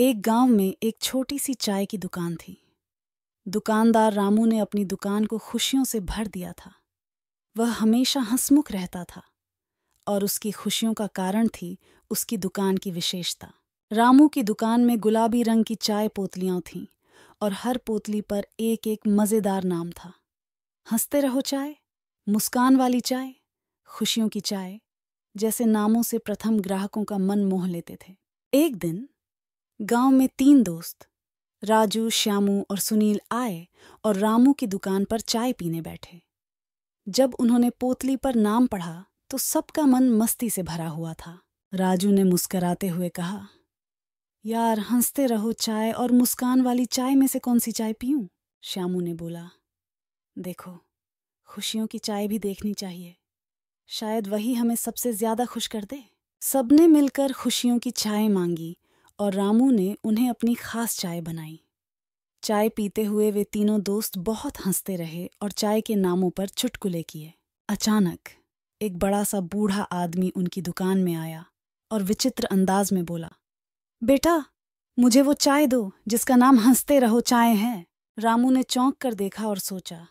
एक गांव में एक छोटी सी चाय की दुकान थी दुकानदार रामू ने अपनी दुकान को खुशियों से भर दिया था वह हमेशा हंसमुख रहता था और उसकी खुशियों का कारण थी उसकी दुकान की विशेषता रामू की दुकान में गुलाबी रंग की चाय पोतलियां थीं और हर पोतली पर एक एक मज़ेदार नाम था हंसते रहो चाय मुस्कान वाली चाय खुशियों की चाय जैसे नामों से प्रथम ग्राहकों का मन मोह लेते थे एक दिन गांव में तीन दोस्त राजू श्यामू और सुनील आए और रामू की दुकान पर चाय पीने बैठे जब उन्होंने पोतली पर नाम पढ़ा तो सबका मन मस्ती से भरा हुआ था राजू ने मुस्कराते हुए कहा यार हंसते रहो चाय और मुस्कान वाली चाय में से कौन सी चाय पीऊं? श्यामू ने बोला देखो खुशियों की चाय भी देखनी चाहिए शायद वही हमें सबसे ज्यादा खुश कर दे सबने मिलकर खुशियों की चाय मांगी और रामू ने उन्हें अपनी खास चाय बनाई चाय पीते हुए वे तीनों दोस्त बहुत हंसते रहे और चाय के नामों पर चुटकुले किए अचानक एक बड़ा सा बूढ़ा आदमी उनकी दुकान में आया और विचित्र अंदाज में बोला बेटा मुझे वो चाय दो जिसका नाम हंसते रहो चाय है रामू ने चौंक कर देखा और सोचा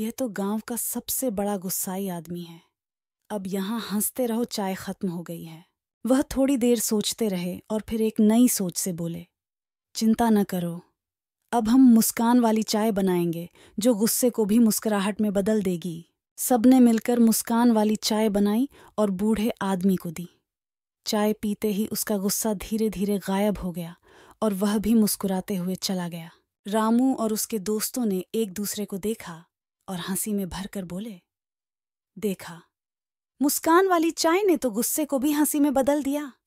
यह तो गांव का सबसे बड़ा गुस्साई आदमी है अब यहां हंसते रहो चाय खत्म हो गई है वह थोड़ी देर सोचते रहे और फिर एक नई सोच से बोले चिंता न करो अब हम मुस्कान वाली चाय बनाएंगे जो गुस्से को भी मुस्कुराहट में बदल देगी सबने मिलकर मुस्कान वाली चाय बनाई और बूढ़े आदमी को दी चाय पीते ही उसका गुस्सा धीरे धीरे गायब हो गया और वह भी मुस्कुराते हुए चला गया रामू और उसके दोस्तों ने एक दूसरे को देखा और हंसी में भरकर बोले देखा मुस्कान वाली चाय ने तो गुस्से को भी हंसी में बदल दिया